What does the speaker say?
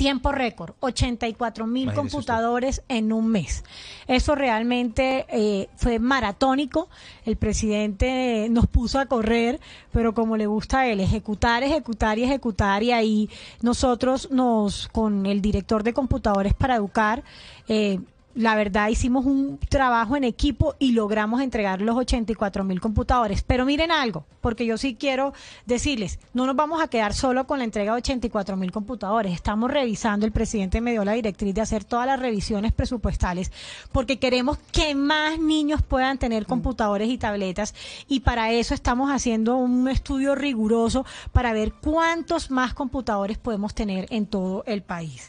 tiempo récord, 84 mil computadores en un mes. Eso realmente eh, fue maratónico. El presidente nos puso a correr, pero como le gusta a él, ejecutar, ejecutar y ejecutar. Y ahí nosotros nos, con el director de computadores para educar, eh, la verdad hicimos un trabajo en equipo y logramos entregar los 84 mil computadores. Pero miren algo, porque yo sí quiero decirles, no nos vamos a quedar solo con la entrega de 84 mil computadores. Estamos revisando, el presidente me dio la directriz de hacer todas las revisiones presupuestales, porque queremos que más niños puedan tener mm. computadores y tabletas. Y para eso estamos haciendo un estudio riguroso para ver cuántos más computadores podemos tener en todo el país.